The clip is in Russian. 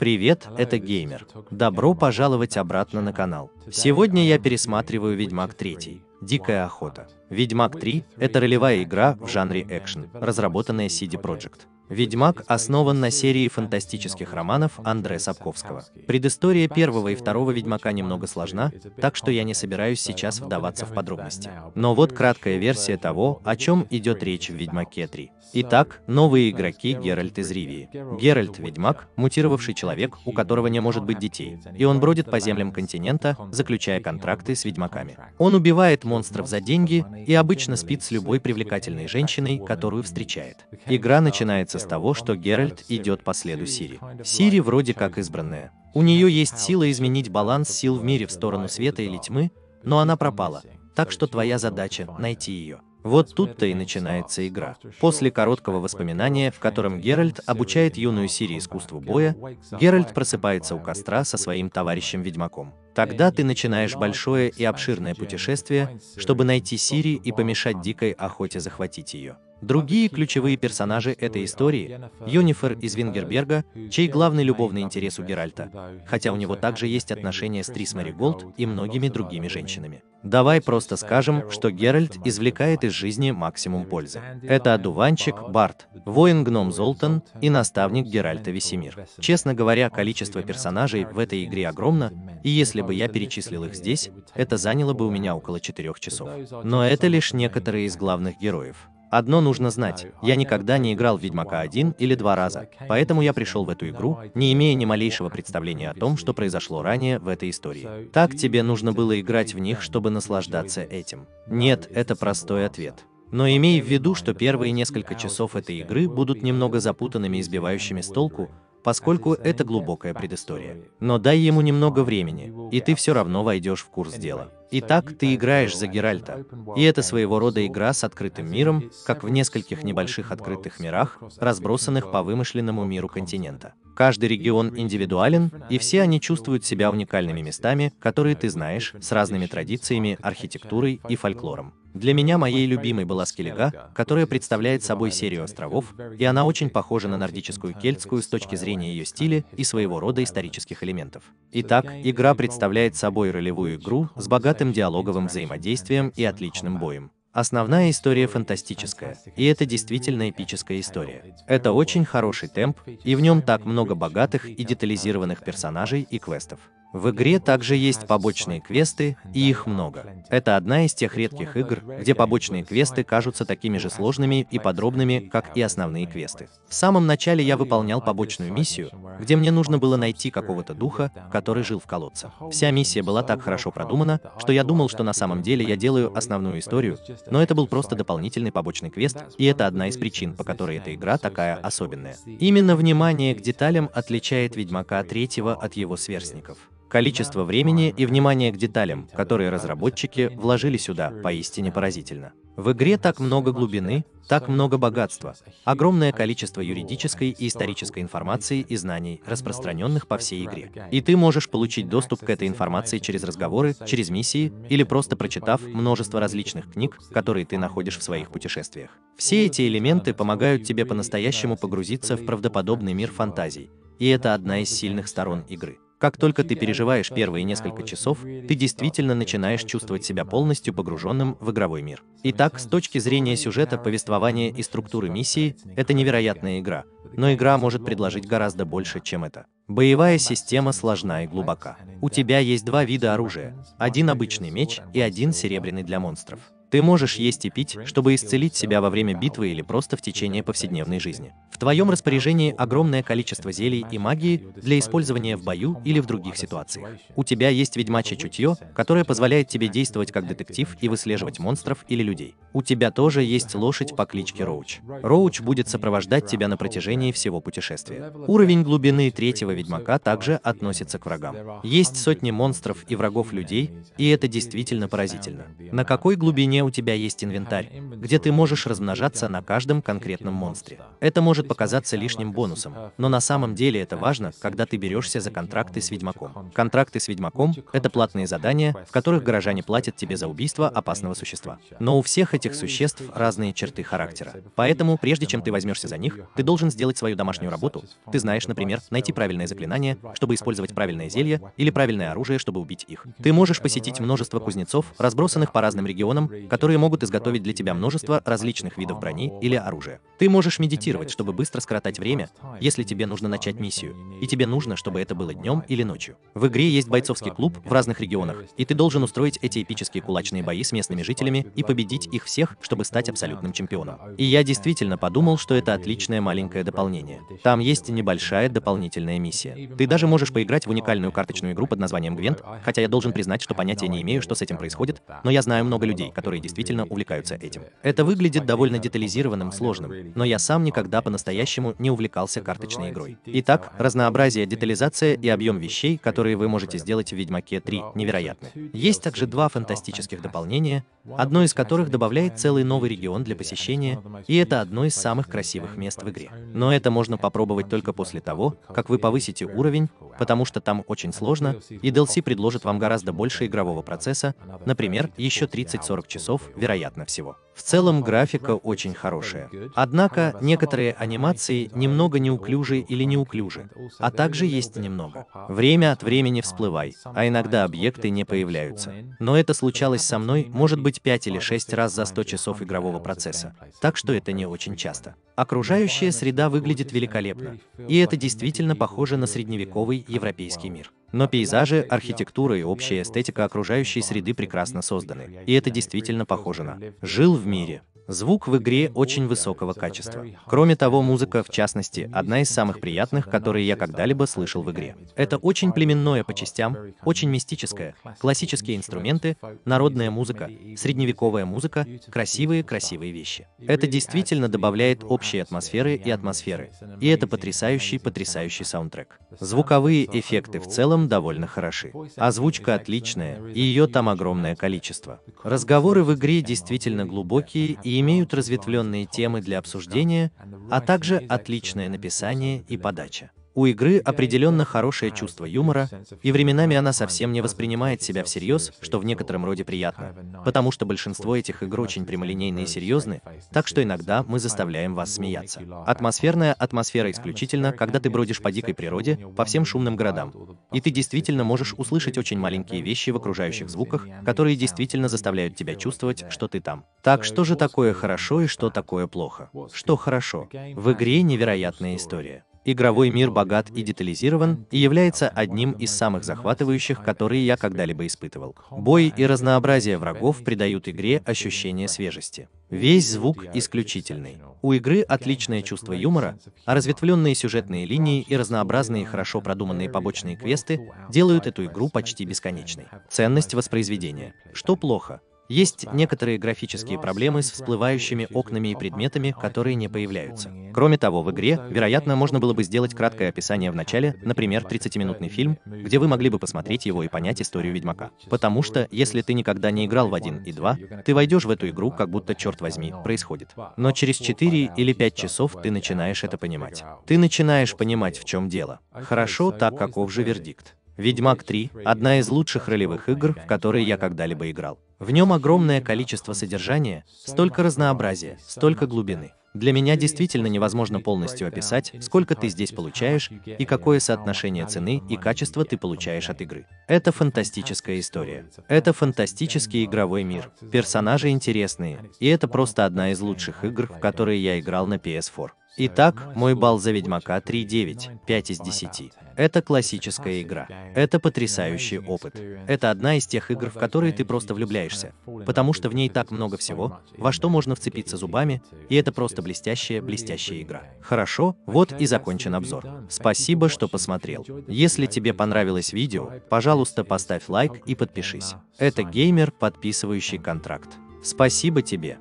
Привет, это Геймер. Добро пожаловать обратно на канал. Сегодня я пересматриваю Ведьмак 3. Дикая охота. Ведьмак 3 — это ролевая игра в жанре экшен, разработанная CD Projekt. «Ведьмак» основан на серии фантастических романов Андре Сапковского. Предыстория первого и второго «Ведьмака» немного сложна, так что я не собираюсь сейчас вдаваться в подробности. Но вот краткая версия того, о чем идет речь в «Ведьмаке 3». Итак, новые игроки Геральт из Ривии. Геральт – ведьмак, мутировавший человек, у которого не может быть детей, и он бродит по землям континента, заключая контракты с ведьмаками. Он убивает монстров за деньги и обычно спит с любой привлекательной женщиной, которую встречает. Игра начинается с того, что Геральт идет по следу Сири. Сири вроде как избранная. У нее есть сила изменить баланс сил в мире в сторону света или тьмы, но она пропала. Так что твоя задача — найти ее. Вот тут-то и начинается игра. После короткого воспоминания, в котором Геральт обучает юную Сири искусству боя, Геральт просыпается у костра со своим товарищем-ведьмаком. Тогда ты начинаешь большое и обширное путешествие, чтобы найти Сири и помешать дикой охоте захватить ее. Другие ключевые персонажи этой истории – Юнифер из Вингерберга, чей главный любовный интерес у Геральта, хотя у него также есть отношения с Трис Мэри Голд и многими другими женщинами. Давай просто скажем, что Геральт извлекает из жизни максимум пользы. Это одуванчик Барт, воин-гном Золтан и наставник Геральта Весемир. Честно говоря, количество персонажей в этой игре огромно, и если бы я перечислил их здесь, это заняло бы у меня около четырех часов. Но это лишь некоторые из главных героев. Одно нужно знать, я никогда не играл в Ведьмака один или два раза, поэтому я пришел в эту игру, не имея ни малейшего представления о том, что произошло ранее в этой истории. Так тебе нужно было играть в них, чтобы наслаждаться этим. Нет, это простой ответ. Но имей в виду, что первые несколько часов этой игры будут немного запутанными и сбивающими с толку, поскольку это глубокая предыстория. Но дай ему немного времени, и ты все равно войдешь в курс дела. Итак, ты играешь за Геральта. И это своего рода игра с открытым миром, как в нескольких небольших открытых мирах, разбросанных по вымышленному миру континента. Каждый регион индивидуален, и все они чувствуют себя уникальными местами, которые ты знаешь, с разными традициями, архитектурой и фольклором. Для меня моей любимой была Скеллига, которая представляет собой серию островов, и она очень похожа на нордическую кельтскую с точки зрения ее стиля и своего рода исторических элементов. Итак, игра представляет собой ролевую игру с богатым богатым диалоговым взаимодействием и отличным боем. Основная история фантастическая, и это действительно эпическая история. Это очень хороший темп, и в нем так много богатых и детализированных персонажей и квестов. В игре также есть побочные квесты, и их много. Это одна из тех редких игр, где побочные квесты кажутся такими же сложными и подробными, как и основные квесты. В самом начале я выполнял побочную миссию, где мне нужно было найти какого-то духа, который жил в колодце. Вся миссия была так хорошо продумана, что я думал, что на самом деле я делаю основную историю, но это был просто дополнительный побочный квест, и это одна из причин, по которой эта игра такая особенная. Именно внимание к деталям отличает Ведьмака третьего от его сверстников. Количество времени и внимания к деталям, которые разработчики вложили сюда, поистине поразительно. В игре так много глубины, так много богатства, огромное количество юридической и исторической информации и знаний, распространенных по всей игре. И ты можешь получить доступ к этой информации через разговоры, через миссии или просто прочитав множество различных книг, которые ты находишь в своих путешествиях. Все эти элементы помогают тебе по-настоящему погрузиться в правдоподобный мир фантазий, и это одна из сильных сторон игры. Как только ты переживаешь первые несколько часов, ты действительно начинаешь чувствовать себя полностью погруженным в игровой мир. Итак, с точки зрения сюжета, повествования и структуры миссии, это невероятная игра, но игра может предложить гораздо больше, чем это. Боевая система сложна и глубока. У тебя есть два вида оружия, один обычный меч и один серебряный для монстров. Ты можешь есть и пить, чтобы исцелить себя во время битвы или просто в течение повседневной жизни. В твоем распоряжении огромное количество зелий и магии для использования в бою или в других ситуациях. У тебя есть ведьмачье чутье, которое позволяет тебе действовать как детектив и выслеживать монстров или людей. У тебя тоже есть лошадь по кличке Роуч. Роуч будет сопровождать тебя на протяжении всего путешествия. Уровень глубины третьего ведьмака также относится к врагам. Есть сотни монстров и врагов людей, и это действительно поразительно. На какой глубине у тебя есть инвентарь, где ты можешь размножаться на каждом конкретном монстре. Это может показаться лишним бонусом, но на самом деле это важно, когда ты берешься за контракты с Ведьмаком. Контракты с Ведьмаком — это платные задания, в которых горожане платят тебе за убийство опасного существа. Но у всех этих существ разные черты характера. Поэтому, прежде чем ты возьмешься за них, ты должен сделать свою домашнюю работу. Ты знаешь, например, найти правильное заклинание, чтобы использовать правильное зелье, или правильное оружие, чтобы убить их. Ты можешь посетить множество кузнецов, разбросанных по разным регионам, которые могут изготовить для тебя множество различных видов брони или оружия. Ты можешь медитировать, чтобы быстро скоротать время, если тебе нужно начать миссию, и тебе нужно, чтобы это было днем или ночью. В игре есть бойцовский клуб в разных регионах, и ты должен устроить эти эпические кулачные бои с местными жителями и победить их всех, чтобы стать абсолютным чемпионом. И я действительно подумал, что это отличное маленькое дополнение. Там есть небольшая дополнительная миссия. Ты даже можешь поиграть в уникальную карточную игру под названием Гвент, хотя я должен признать, что понятия не имею, что с этим происходит, но я знаю много людей, которые которые действительно увлекаются этим. Это выглядит довольно детализированным, сложным, но я сам никогда по-настоящему не увлекался карточной игрой. Итак, разнообразие, детализация и объем вещей, которые вы можете сделать в Ведьмаке 3, невероятны. Есть также два фантастических дополнения, одно из которых добавляет целый новый регион для посещения, и это одно из самых красивых мест в игре. Но это можно попробовать только после того, как вы повысите уровень, потому что там очень сложно, и DLC предложит вам гораздо больше игрового процесса, например, еще 30-40 часов часов, вероятно всего. В целом графика очень хорошая. Однако некоторые анимации немного неуклюжи или неуклюжи, а также есть немного. Время от времени всплывай, а иногда объекты не появляются. Но это случалось со мной, может быть, 5 или 6 раз за 100 часов игрового процесса, так что это не очень часто. Окружающая среда выглядит великолепно, и это действительно похоже на средневековый европейский мир. Но пейзажи, архитектура и общая эстетика окружающей среды прекрасно созданы. И это действительно похоже на «жил в мире». Звук в игре очень высокого качества. Кроме того, музыка, в частности, одна из самых приятных, которые я когда-либо слышал в игре. Это очень племенное по частям, очень мистическое, классические инструменты, народная музыка, средневековая музыка, красивые-красивые вещи. Это действительно добавляет общей атмосферы и атмосферы. И это потрясающий-потрясающий саундтрек. Звуковые эффекты в целом довольно хороши. Озвучка отличная, и ее там огромное количество. Разговоры в игре действительно глубокие и и имеют разветвленные темы для обсуждения, а также отличное написание и подача. У игры определенно хорошее чувство юмора, и временами она совсем не воспринимает себя всерьез, что в некотором роде приятно, потому что большинство этих игр очень прямолинейные и серьезны, так что иногда мы заставляем вас смеяться. Атмосферная атмосфера исключительно, когда ты бродишь по дикой природе, по всем шумным городам, и ты действительно можешь услышать очень маленькие вещи в окружающих звуках, которые действительно заставляют тебя чувствовать, что ты там. Так что же такое хорошо и что такое плохо? Что хорошо? В игре невероятная история. Игровой мир богат и детализирован, и является одним из самых захватывающих, которые я когда-либо испытывал. Бой и разнообразие врагов придают игре ощущение свежести. Весь звук исключительный. У игры отличное чувство юмора, а разветвленные сюжетные линии и разнообразные хорошо продуманные побочные квесты делают эту игру почти бесконечной. Ценность воспроизведения. Что плохо? Есть некоторые графические проблемы с всплывающими окнами и предметами, которые не появляются. Кроме того, в игре, вероятно, можно было бы сделать краткое описание в начале, например, 30-минутный фильм, где вы могли бы посмотреть его и понять историю Ведьмака. Потому что, если ты никогда не играл в 1 и 2, ты войдешь в эту игру, как будто, черт возьми, происходит. Но через 4 или 5 часов ты начинаешь это понимать. Ты начинаешь понимать, в чем дело. Хорошо, так каков же вердикт? Ведьмак 3 – одна из лучших ролевых игр, в которые я когда-либо играл. В нем огромное количество содержания, столько разнообразия, столько глубины. Для меня действительно невозможно полностью описать, сколько ты здесь получаешь и какое соотношение цены и качества ты получаешь от игры. Это фантастическая история. Это фантастический игровой мир. Персонажи интересные, и это просто одна из лучших игр, в которые я играл на PS4. Итак, мой балл за Ведьмака 3.9, 5 из 10. Это классическая игра. Это потрясающий опыт. Это одна из тех игр, в которые ты просто влюбляешься, потому что в ней так много всего, во что можно вцепиться зубами, и это просто блестящая, блестящая игра. Хорошо, вот и закончен обзор. Спасибо, что посмотрел. Если тебе понравилось видео, пожалуйста, поставь лайк и подпишись. Uh, это геймер, подписывающий контракт. Спасибо тебе.